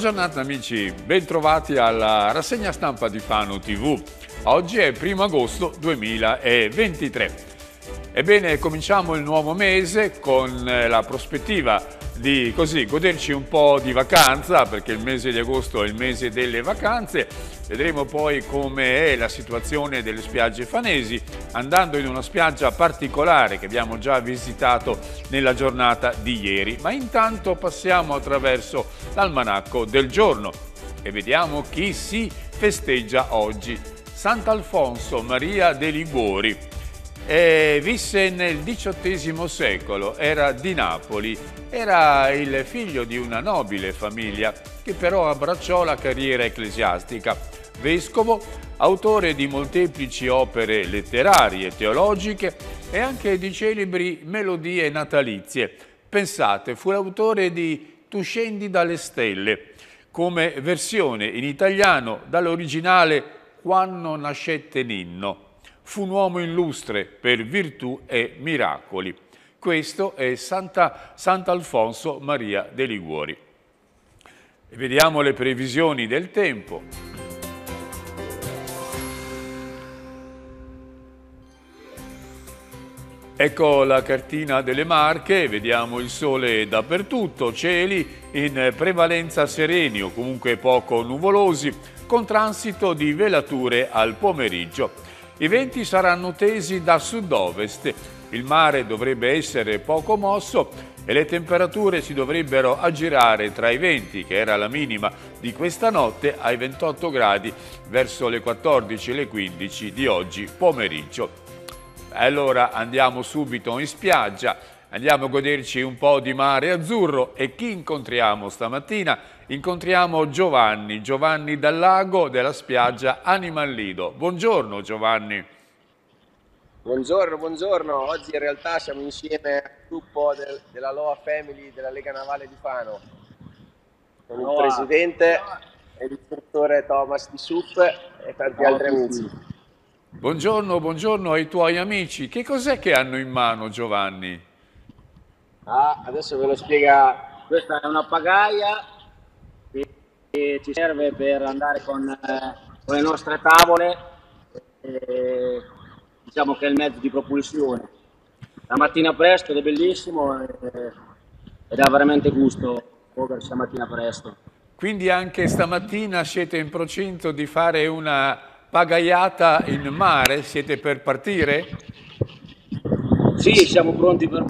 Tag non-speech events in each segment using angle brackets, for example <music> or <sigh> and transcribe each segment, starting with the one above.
giornata amici, bentrovati alla rassegna stampa di Fano TV. Oggi è 1 agosto 2023. Ebbene, cominciamo il nuovo mese con eh, la prospettiva di così goderci un po' di vacanza, perché il mese di agosto è il mese delle vacanze, Vedremo poi come è la situazione delle spiagge fanesi, andando in una spiaggia particolare che abbiamo già visitato nella giornata di ieri. Ma intanto passiamo attraverso l'almanacco del giorno e vediamo chi si festeggia oggi. Sant'Alfonso Maria dei Liguori, e visse nel XVIII secolo, era di Napoli, era il figlio di una nobile famiglia che però abbracciò la carriera ecclesiastica vescovo, autore di molteplici opere letterarie, teologiche e anche di celebri melodie natalizie. Pensate, fu l'autore di Tu scendi dalle stelle, come versione in italiano dall'originale Quando nascette Ninno. Fu un uomo illustre per virtù e miracoli. Questo è Santa, Sant'Alfonso Maria de Liguori. Vediamo le previsioni del tempo. Ecco la cartina delle Marche, vediamo il sole dappertutto, cieli in prevalenza sereni o comunque poco nuvolosi, con transito di velature al pomeriggio. I venti saranno tesi da sud-ovest, il mare dovrebbe essere poco mosso e le temperature si dovrebbero aggirare tra i 20, che era la minima di questa notte, ai 28 gradi verso le 14 e le 15 di oggi pomeriggio. Allora andiamo subito in spiaggia, andiamo a goderci un po' di mare azzurro e chi incontriamo stamattina? Incontriamo Giovanni, Giovanni dal lago della spiaggia Animal Lido. Buongiorno Giovanni. Buongiorno, buongiorno. Oggi in realtà siamo insieme al gruppo del, della Loa Family della Lega Navale di Fano con il Loa. presidente e l'istruttore Thomas Di Sup e tanti Loa altri amici. Buongiorno, buongiorno ai tuoi amici. Che cos'è che hanno in mano Giovanni? Ah, adesso ve lo spiega. Questa è una pagaia che ci serve per andare con, eh, con le nostre tavole. E, eh, diciamo che è il mezzo di propulsione. La mattina presto ed è bellissimo e, eh, e dà veramente gusto muoversi la mattina presto. Quindi anche stamattina siete in procinto di fare una pagaiata in mare, siete per partire? Sì, siamo pronti per...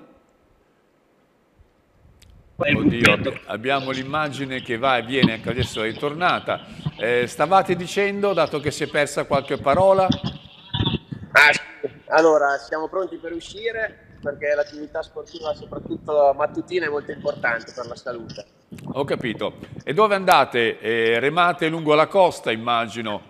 Oddio, abbiamo l'immagine che va e viene, anche ecco, adesso è tornata. Eh, stavate dicendo, dato che si è persa qualche parola? Ah, allora, siamo pronti per uscire perché l'attività sportiva, soprattutto mattutina, è molto importante per la salute. Ho capito. E dove andate? Eh, remate lungo la costa, immagino.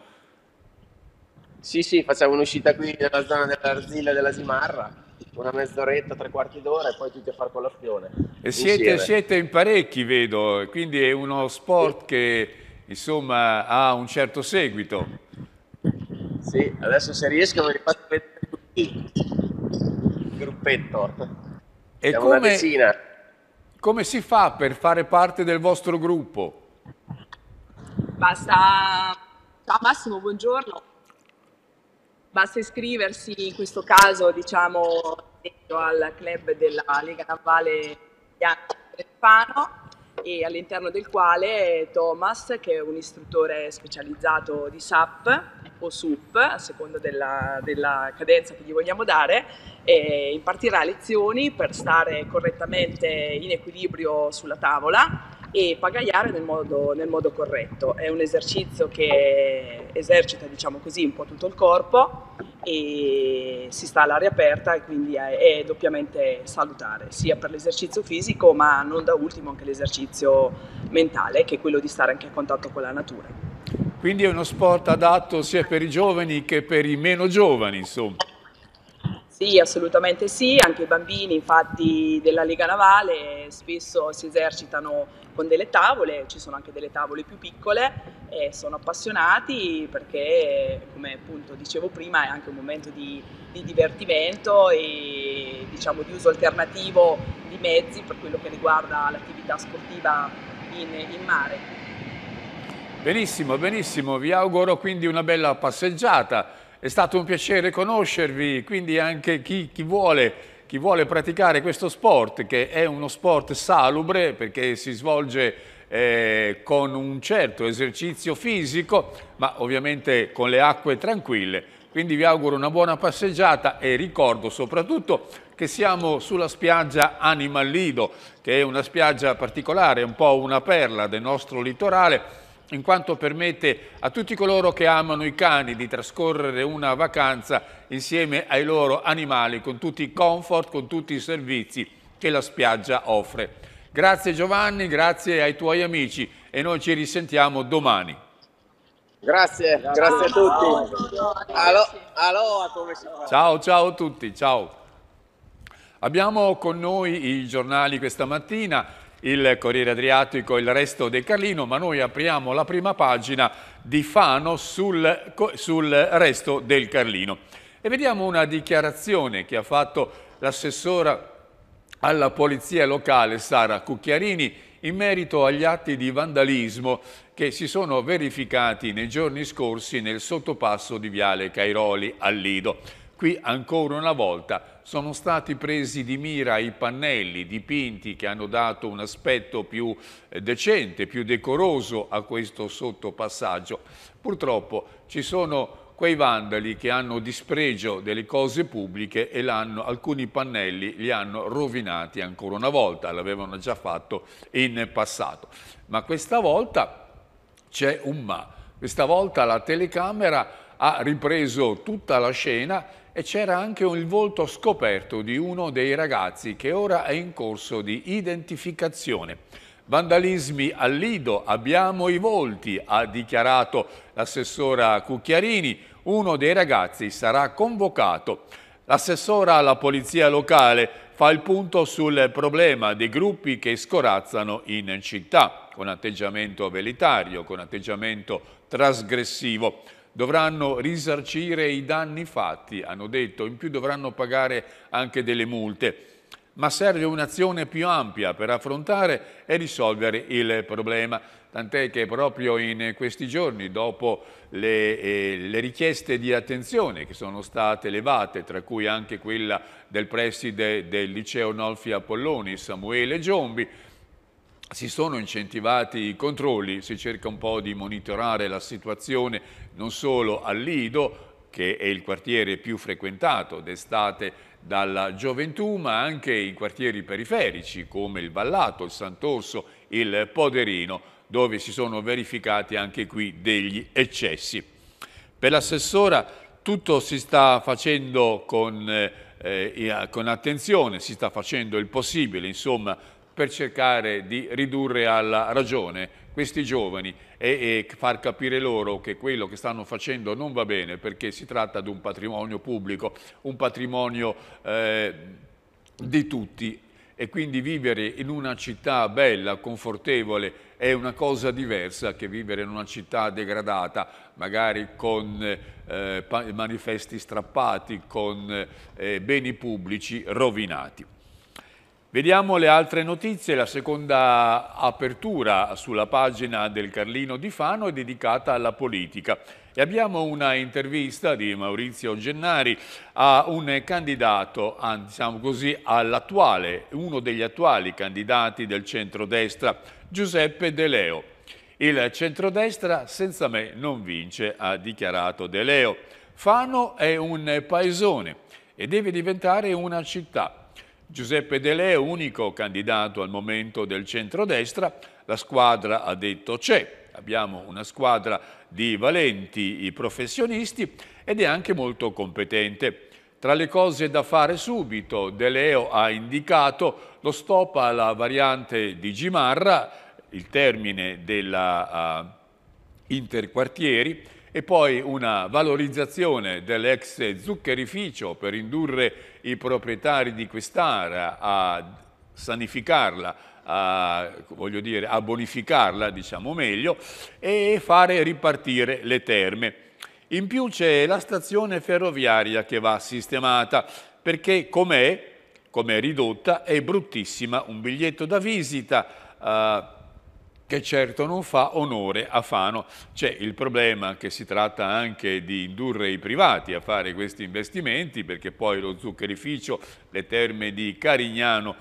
Sì, sì, facciamo un'uscita qui nella zona dell'Arzilla della Simarra una mezz'oretta, tre quarti d'ora e poi tutti a far colazione. E siete, siete, in parecchi, vedo, quindi è uno sport che insomma ha un certo seguito. Sì, adesso se riesco mi faccio vedere tutti il gruppetto. E come, come si fa per fare parte del vostro gruppo? Basta. Ciao Massimo, buongiorno. Basta iscriversi in questo caso diciamo, al club della Lega Navale di Trepano e all'interno del quale Thomas, che è un istruttore specializzato di SAP o SUP, a seconda della, della cadenza che gli vogliamo dare, impartirà lezioni per stare correttamente in equilibrio sulla tavola e pagaiare nel modo, nel modo corretto. È un esercizio che esercita diciamo così, un po' tutto il corpo e si sta all'aria aperta e quindi è, è doppiamente salutare, sia per l'esercizio fisico ma non da ultimo anche l'esercizio mentale che è quello di stare anche a contatto con la natura. Quindi è uno sport adatto sia per i giovani che per i meno giovani, insomma. Sì, assolutamente sì, anche i bambini infatti della Lega Navale spesso si esercitano con delle tavole, ci sono anche delle tavole più piccole e sono appassionati perché, come appunto dicevo prima, è anche un momento di, di divertimento e diciamo di uso alternativo di mezzi per quello che riguarda l'attività sportiva in, in mare. Benissimo, benissimo, vi auguro quindi una bella passeggiata. È stato un piacere conoscervi, quindi anche chi, chi vuole chi vuole praticare questo sport, che è uno sport salubre perché si svolge eh, con un certo esercizio fisico, ma ovviamente con le acque tranquille. Quindi vi auguro una buona passeggiata e ricordo soprattutto che siamo sulla spiaggia Animal Lido, che è una spiaggia particolare, un po' una perla del nostro litorale, in quanto permette a tutti coloro che amano i cani di trascorrere una vacanza insieme ai loro animali con tutti i comfort, con tutti i servizi che la spiaggia offre. Grazie Giovanni, grazie ai tuoi amici e noi ci risentiamo domani. Grazie, grazie, a tutti. Allo, aloha come si fa? Ciao, ciao a tutti, ciao. Abbiamo con noi i giornali questa mattina il Corriere Adriatico e il resto del Carlino, ma noi apriamo la prima pagina di Fano sul, sul resto del Carlino. E vediamo una dichiarazione che ha fatto l'assessora alla polizia locale Sara Cucchiarini in merito agli atti di vandalismo che si sono verificati nei giorni scorsi nel sottopasso di Viale Cairoli al Lido. Qui ancora una volta sono stati presi di mira i pannelli dipinti che hanno dato un aspetto più eh, decente, più decoroso a questo sottopassaggio. Purtroppo ci sono quei vandali che hanno dispregio delle cose pubbliche e alcuni pannelli li hanno rovinati ancora una volta, l'avevano già fatto in passato. Ma questa volta c'è un ma, questa volta la telecamera ha ripreso tutta la scena e c'era anche il volto scoperto di uno dei ragazzi che ora è in corso di identificazione. Vandalismi al Lido, abbiamo i volti, ha dichiarato l'assessora Cucchiarini. Uno dei ragazzi sarà convocato. L'assessora alla polizia locale fa il punto sul problema dei gruppi che scorazzano in città, con atteggiamento velitario, con atteggiamento trasgressivo dovranno risarcire i danni fatti, hanno detto, in più dovranno pagare anche delle multe. Ma serve un'azione più ampia per affrontare e risolvere il problema, tant'è che proprio in questi giorni, dopo le, eh, le, richieste di attenzione che sono state elevate, tra cui anche quella del preside del liceo Nolfi Apolloni, Samuele Giombi, si sono incentivati i controlli, si cerca un po' di monitorare la situazione non solo al Lido, che è il quartiere più frequentato d'estate dalla gioventù, ma anche in quartieri periferici come il Vallato, il Sant'Orso, il Poderino, dove si sono verificati anche qui degli eccessi. Per l'assessora tutto si sta facendo con, eh, eh con attenzione, si sta facendo il possibile, insomma, per cercare di ridurre alla ragione questi giovani e, e, far capire loro che quello che stanno facendo non va bene perché si tratta di un patrimonio pubblico, un patrimonio eh, di tutti e quindi vivere in una città bella, confortevole, è una cosa diversa che vivere in una città degradata, magari con eh, manifesti strappati, con eh, beni pubblici rovinati. Vediamo le altre notizie. La seconda apertura sulla pagina del Carlino di Fano è dedicata alla politica. E abbiamo una intervista di Maurizio Gennari a un candidato, diciamo così, all'attuale, uno degli attuali candidati del centrodestra, Giuseppe De Leo. Il centrodestra senza me non vince, ha dichiarato De Leo. Fano è un paesone e deve diventare una città. Giuseppe Delè è unico candidato al momento del centrodestra, la squadra ha detto c'è, abbiamo una squadra di valenti professionisti ed è anche molto competente. Tra le cose da fare subito, De Leo ha indicato lo stop alla variante di Gimarra, il termine della uh, interquartieri, e poi una valorizzazione dell'ex zuccherificio per indurre i proprietari di quest'area a sanificarla, a, dire, a bonificarla, diciamo meglio, e fare ripartire le terme. In più c'è la stazione ferroviaria che va sistemata, perché com'è, come ridotta, è bruttissima. Un biglietto da visita... Eh, che certo non fa onore a Fano. C'è il problema che si tratta anche di indurre i privati a fare questi investimenti perché poi lo zuccherificio, le terme di Carignano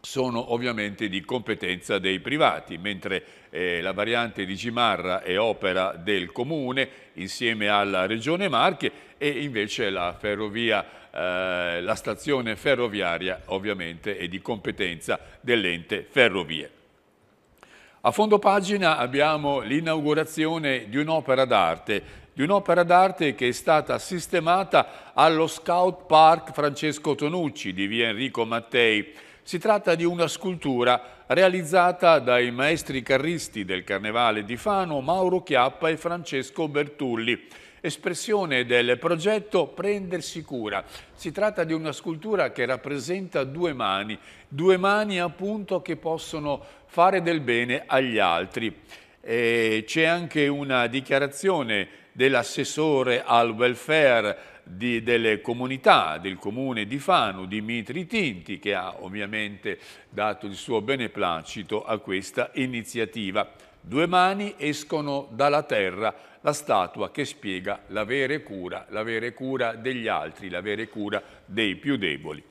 sono ovviamente di competenza dei privati, mentre eh, la variante di Gimarra è opera del Comune insieme alla Regione Marche e invece la ferrovia eh, la stazione ferroviaria ovviamente è di competenza dell'ente ferrovie. A fondo pagina abbiamo l'inaugurazione di un'opera d'arte, di un'opera d'arte che è stata sistemata allo Scout Park Francesco Tonucci di via Enrico Mattei. Si tratta di una scultura realizzata dai maestri carristi del Carnevale di Fano, Mauro Chiappa e Francesco Bertulli. Espressione del progetto Prendersi cura. Si tratta di una scultura che rappresenta due mani, due mani appunto che possono fare del bene agli altri. E c'è anche una dichiarazione dell'assessore al welfare di, delle comunità del comune di Fano, Dimitri Tinti, che ha ovviamente dato il suo beneplacito a questa iniziativa. Due mani escono dalla terra, la statua che spiega la vera cura, la vera cura degli altri, la vera cura dei più deboli.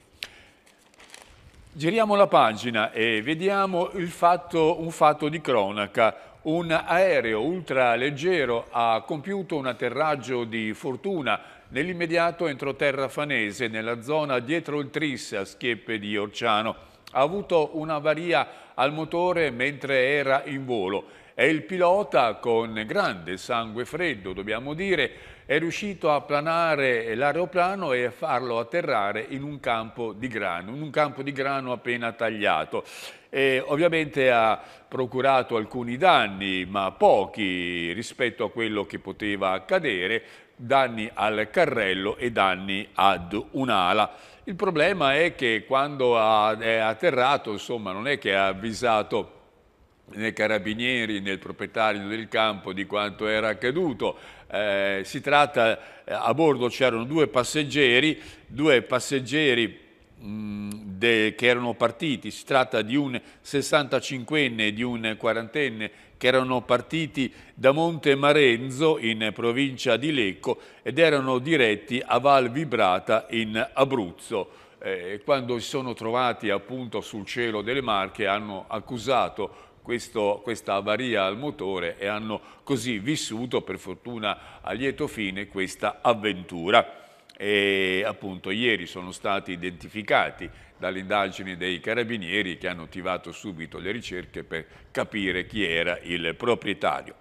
Giriamo la pagina e vediamo fatto, un fatto di cronaca. Un aereo ultraleggero ha compiuto un atterraggio di fortuna nell'immediato entroterra fanese, nella zona dietro il Tris a Schieppe di Orciano. Ha avuto un'avaria al motore mentre era in volo È il pilota, con grande sangue freddo, dobbiamo dire, è riuscito a planare l'aeroplano e a farlo atterrare in un campo di grano, in un campo di grano appena tagliato. E ovviamente ha procurato alcuni danni, ma pochi rispetto a quello che poteva accadere, danni al carrello e danni ad un'ala. Il problema è che quando è atterrato, insomma, non è che ha avvisato né carabinieri né il proprietario del campo di quanto era accaduto, eh, si tratta, eh, a bordo c'erano due passeggeri, due passeggeri De, che erano partiti, si tratta di un 65enne e di un quarantenne che erano partiti da Monte Marenzo in provincia di Lecco ed erano diretti a Val Vibrata in Abruzzo. Eh, quando si sono trovati appunto sul cielo delle Marche hanno accusato questo, questa avaria al motore e hanno così vissuto, per fortuna a lieto fine, questa avventura. E appunto ieri sono stati identificati dalle indagini dei carabinieri che hanno attivato subito le ricerche per capire chi era il proprietario.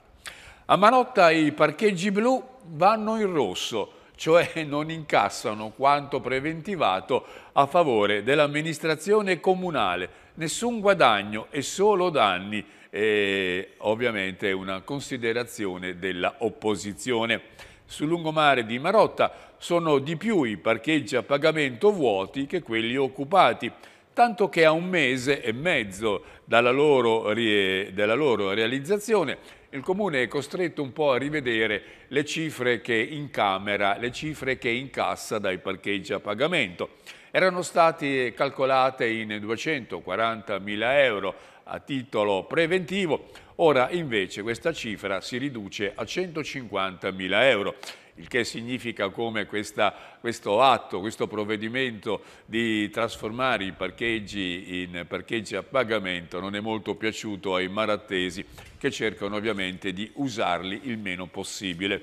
A Manotta i parcheggi blu vanno in rosso, cioè <laughs> non incassano quanto preventivato a favore dell'amministrazione comunale nessun guadagno e solo danni, e ovviamente una considerazione della opposizione. Sul lungomare di Marotta sono di più i parcheggi a pagamento vuoti che quelli occupati, tanto che a un mese e mezzo dalla loro, dalla loro realizzazione il Comune è costretto un po' a rivedere le cifre che incamera, le cifre che incassa dai parcheggi a pagamento erano state calcolate in 240.000 euro a titolo preventivo, ora invece questa cifra si riduce a 150.000 euro il che significa come questa, questo atto, questo provvedimento di trasformare i parcheggi in parcheggi a pagamento non è molto piaciuto ai marattesi che cercano ovviamente di usarli il meno possibile.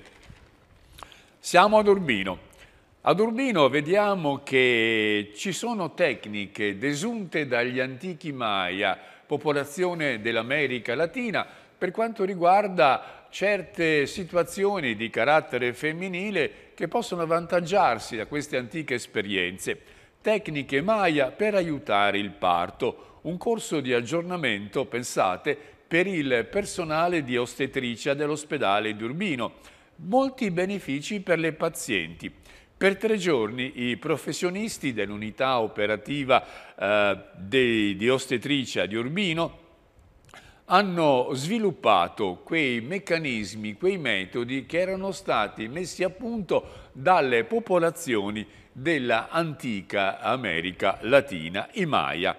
Siamo ad Urbino. Ad Urbino vediamo che ci sono tecniche desunte dagli antichi Maya, popolazione dell'America Latina, per quanto riguarda certe situazioni di carattere femminile che possono avvantaggiarsi da queste antiche esperienze. Tecniche Maya per aiutare il parto, un corso di aggiornamento, pensate, per il personale di ostetricia dell'ospedale di Urbino. Molti benefici per le pazienti. Per tre giorni i professionisti dell'unità operativa eh, dei, di ostetricia di Urbino hanno sviluppato quei meccanismi, quei metodi che erano stati messi a punto dalle popolazioni dell'antica America Latina, i Maya.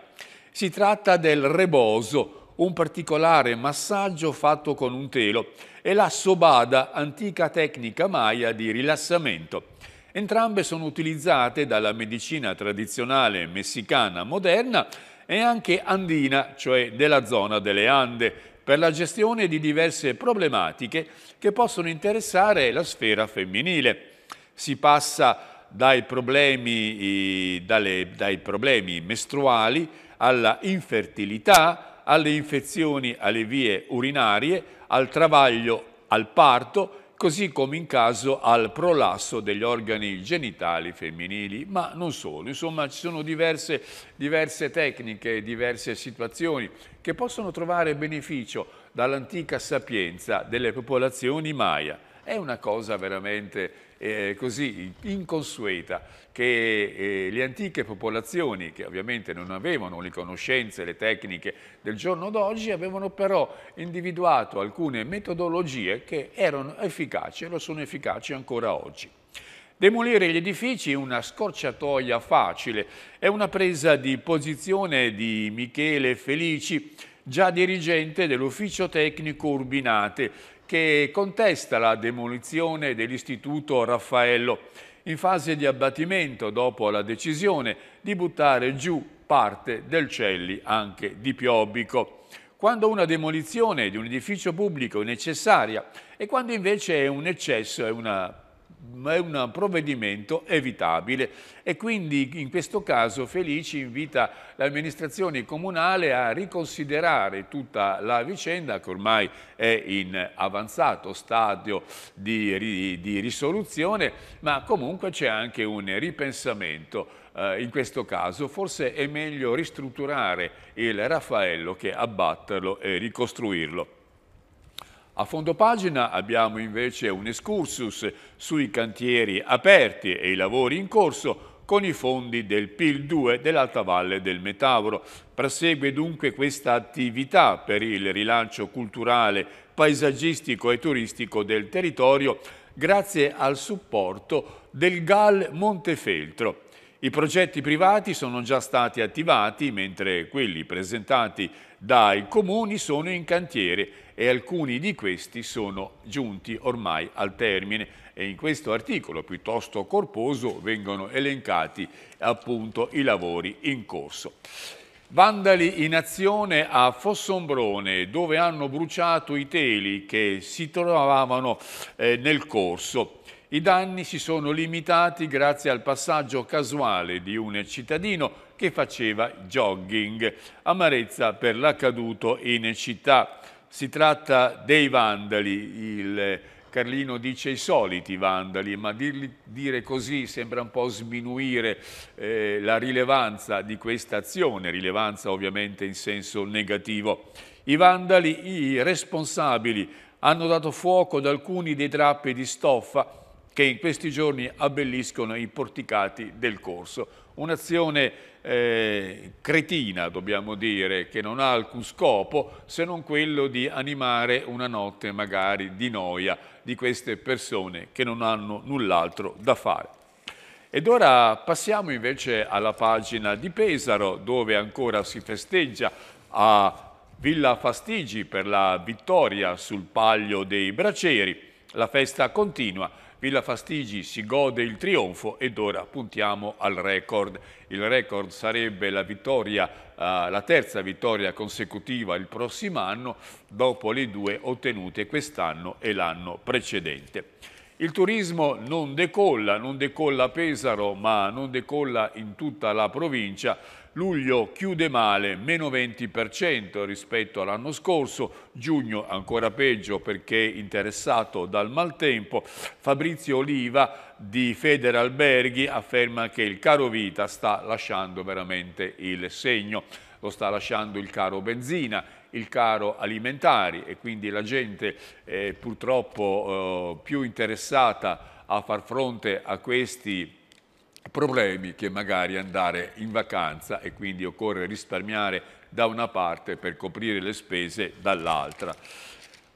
Si tratta del reboso, un particolare massaggio fatto con un telo, e la sobada, antica tecnica Maya di rilassamento. Entrambe sono utilizzate dalla medicina tradizionale messicana moderna e anche andina, cioè della zona delle Ande, per la gestione di diverse problematiche che possono interessare la sfera femminile. Si passa dai problemi, dalle, dai problemi mestruali alla infertilità, alle infezioni alle vie urinarie, al travaglio, al parto, così come in caso al prolasso degli organi genitali femminili, ma non solo. Insomma, ci sono diverse, diverse tecniche, diverse situazioni che possono trovare beneficio dall'antica sapienza delle popolazioni Maya. È una cosa veramente eh, così inconsueta che eh, le antiche popolazioni, che ovviamente non avevano le conoscenze, le tecniche del giorno d'oggi, avevano però individuato alcune metodologie che erano efficaci e lo sono efficaci ancora oggi. Demolire gli edifici è una scorciatoia facile, è una presa di posizione di Michele Felici, già dirigente dell'ufficio tecnico Urbinate, che contesta la demolizione dell'Istituto Raffaello in fase di abbattimento dopo la decisione di buttare giù parte del Celli anche di Piobbico. Quando una demolizione di un edificio pubblico è necessaria e quando invece è un eccesso, è una ma è un provvedimento evitabile e quindi in questo caso Felici invita l'amministrazione comunale a riconsiderare tutta la vicenda che ormai è in avanzato stadio di, di risoluzione ma comunque c'è anche un ripensamento eh, in questo caso forse è meglio ristrutturare il Raffaello che abbatterlo e ricostruirlo. A fondo pagina abbiamo invece un excursus sui cantieri aperti e i lavori in corso con i fondi del PIL 2 dell'Alta Valle del Metauro. Prosegue dunque questa attività per il rilancio culturale, paesaggistico e turistico del territorio grazie al supporto del GAL Montefeltro. I progetti privati sono già stati attivati, mentre quelli presentati dai comuni sono in cantiere e alcuni di questi sono giunti ormai al termine e in questo articolo piuttosto corposo vengono elencati appunto i lavori in corso. Vandali in azione a Fossombrone dove hanno bruciato i teli che si trovavano eh, nel corso. I danni si sono limitati grazie al passaggio casuale di un cittadino che faceva jogging. Amarezza per l'accaduto in città. Si tratta dei vandali, il Carlino dice i soliti vandali, ma dirli, dire così sembra un po' sminuire eh, la rilevanza di questa azione, rilevanza ovviamente in senso negativo. I vandali, i responsabili, hanno dato fuoco ad alcuni dei drappi di stoffa che in questi giorni abbelliscono i porticati del corso. Un'azione eh, cretina, dobbiamo dire, che non ha alcun scopo se non quello di animare una notte magari di noia di queste persone che non hanno null'altro da fare. Ed ora passiamo invece alla pagina di Pesaro, dove ancora si festeggia a Villa Fastigi per la vittoria sul Paglio dei Braceri. La festa continua Villa Fastigi si gode il trionfo ed ora puntiamo al record. Il record sarebbe la, vittoria, eh, la terza vittoria consecutiva il prossimo anno dopo le due ottenute quest'anno e l'anno precedente. Il turismo non decolla, non decolla a Pesaro ma non decolla in tutta la provincia Luglio chiude male, meno 20% rispetto all'anno scorso, giugno ancora peggio perché interessato dal maltempo. Fabrizio Oliva di Federalberghi afferma che il caro vita sta lasciando veramente il segno. Lo sta lasciando il caro benzina, il caro alimentari e quindi la gente è purtroppo eh, più interessata a far fronte a questi problemi problemi che magari andare in vacanza e quindi occorre risparmiare da una parte per coprire le spese dall'altra.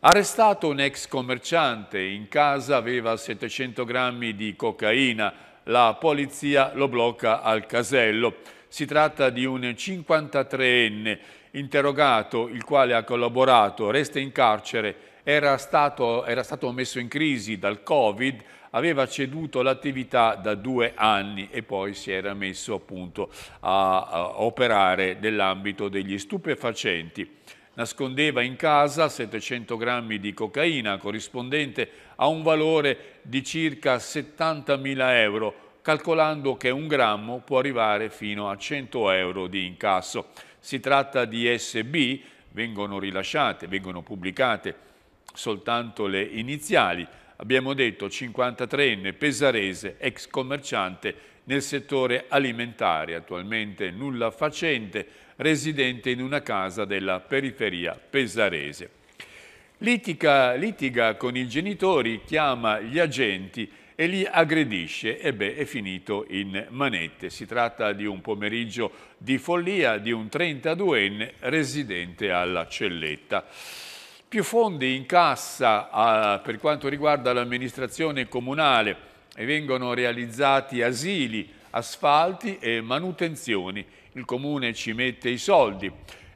Arrestato un ex commerciante, in casa aveva 700 grammi di cocaina, la polizia lo blocca al casello. Si tratta di un 53enne interrogato, il quale ha collaborato, resta in carcere, era stato, era stato messo in crisi dal Covid, aveva ceduto l'attività da due anni e poi si era messo appunto a, a operare nell'ambito degli stupefacenti. Nascondeva in casa 700 grammi di cocaina corrispondente a un valore di circa 70.000 euro, calcolando che un grammo può arrivare fino a 100 euro di incasso. Si tratta di SB, vengono rilasciate, vengono pubblicate soltanto le iniziali, abbiamo detto 53enne pesarese, ex commerciante nel settore alimentare, attualmente nulla facente, residente in una casa della periferia pesarese. Litica, litiga con i genitori, chiama gli agenti e li aggredisce e beh, è finito in manette. Si tratta di un pomeriggio di follia di un 32enne residente alla Celletta più fondi in cassa eh, per quanto riguarda l'amministrazione comunale e vengono realizzati asili, asfalti e manutenzioni. Il Comune ci mette i soldi.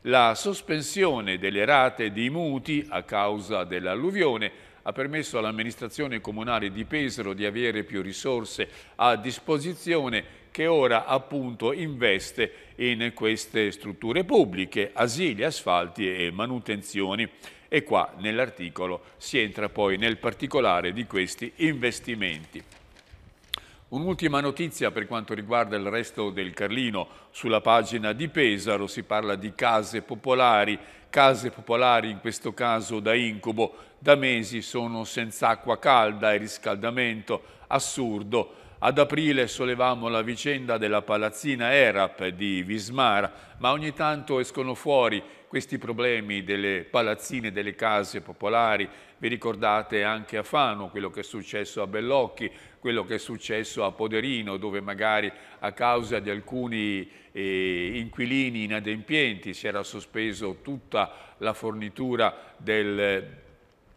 La sospensione delle rate dei muti a causa dell'alluvione ha permesso all'amministrazione comunale di Pesaro di avere più risorse a disposizione che ora appunto investe in queste strutture pubbliche, asili, asfalti e manutenzioni. E qua nell'articolo si entra poi nel particolare di questi investimenti. Un'ultima notizia per quanto riguarda il resto del Carlino. Sulla pagina di Pesaro si parla di case popolari, case popolari in questo caso da incubo. Da mesi sono senza acqua calda e riscaldamento assurdo. Ad aprile sollevamo la vicenda della palazzina ERAP di Vismara, ma ogni tanto escono fuori questi problemi delle palazzine, delle case popolari. Vi ricordate anche a Fano quello che è successo a Bellocchi, quello che è successo a Poderino, dove magari a causa di alcuni eh, inquilini inadempienti si era sospeso tutta la fornitura del,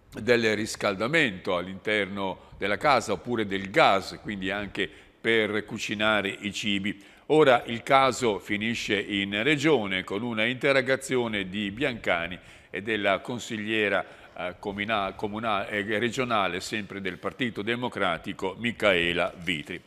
del riscaldamento all'interno della casa oppure del gas, quindi anche per cucinare i cibi. Ora il caso finisce in regione con una interrogazione di Biancani e della consigliera eh, comunale, comunale, eh, regionale sempre del Partito Democratico Micaela Vitri.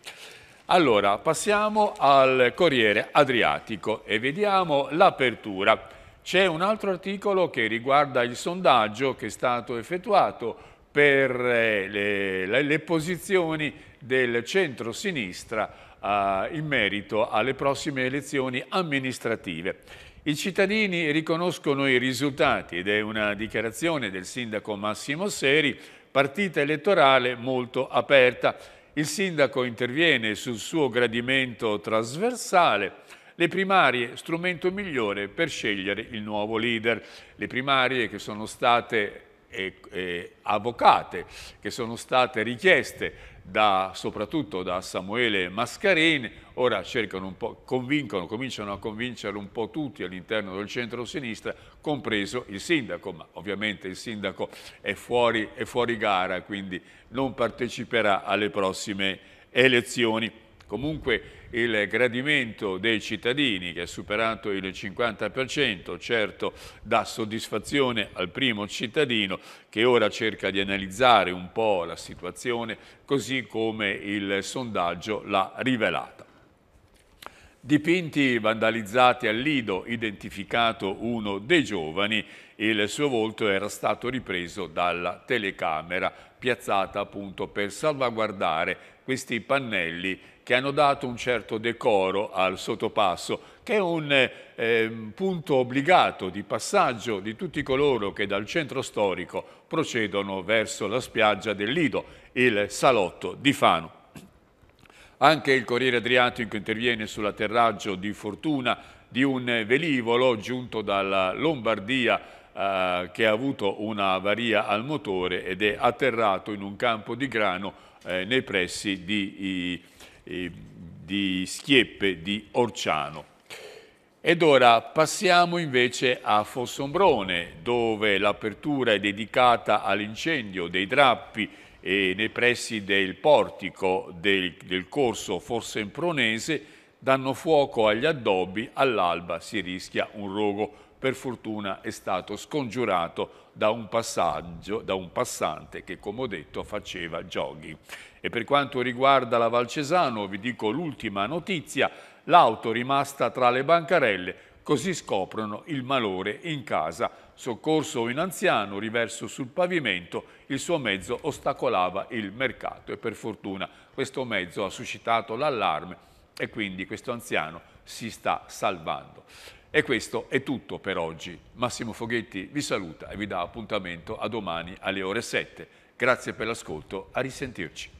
Allora, passiamo al Corriere Adriatico e vediamo l'apertura. C'è un altro articolo che riguarda il sondaggio che è stato effettuato per eh, le, le, le posizioni del centro-sinistra eh, in merito alle prossime elezioni amministrative. I cittadini riconoscono i risultati ed è una dichiarazione del sindaco Massimo Seri, partita elettorale molto aperta. Il sindaco interviene sul suo gradimento trasversale le primarie strumento migliore per scegliere il nuovo leader. Le primarie che sono state eh, eh, avvocate, che sono state richieste da, soprattutto da Samuele Mascarini, ora cercano un po', convincono, cominciano a convincere un po' tutti all'interno del centro-sinistra, compreso il sindaco, ma ovviamente il sindaco è fuori, è fuori gara, quindi non parteciperà alle prossime elezioni. Comunque il gradimento dei cittadini che è superato il 50%, certo dà soddisfazione al primo cittadino che ora cerca di analizzare un po' la situazione così come il sondaggio l'ha rivelata. Dipinti vandalizzati al Lido, identificato uno dei giovani, il suo volto era stato ripreso dalla telecamera piazzata appunto per salvaguardare questi pannelli che hanno dato un certo decoro al sottopasso, che è un eh, ehm, punto obbligato di passaggio di tutti coloro che dal centro storico procedono verso la spiaggia del Lido, il salotto di Fano. Anche il Corriere Adriatico interviene sull'atterraggio di fortuna di un velivolo giunto dalla Lombardia eh, che ha avuto una un'avaria al motore ed è atterrato in un campo di grano eh, nei pressi di... I, di Schieppe di Orciano. Ed ora passiamo invece a Fossombrone, dove l'apertura è dedicata all'incendio dei drappi e nei pressi del portico del, del corso Fossempronese, danno fuoco agli addobbi, all'alba si rischia un rogo per fortuna è stato scongiurato da un, da un passante che, come ho detto, faceva joghi. E per quanto riguarda la Valcesano, vi dico l'ultima notizia, l'auto rimasta tra le bancarelle, così scoprono il malore in casa. Soccorso in anziano, riverso sul pavimento, il suo mezzo ostacolava il mercato e per fortuna questo mezzo ha suscitato l'allarme e quindi questo anziano si sta salvando. E questo è tutto per oggi. Massimo Foghetti vi saluta e vi dà appuntamento a domani alle ore 7. Grazie per l'ascolto, a risentirci.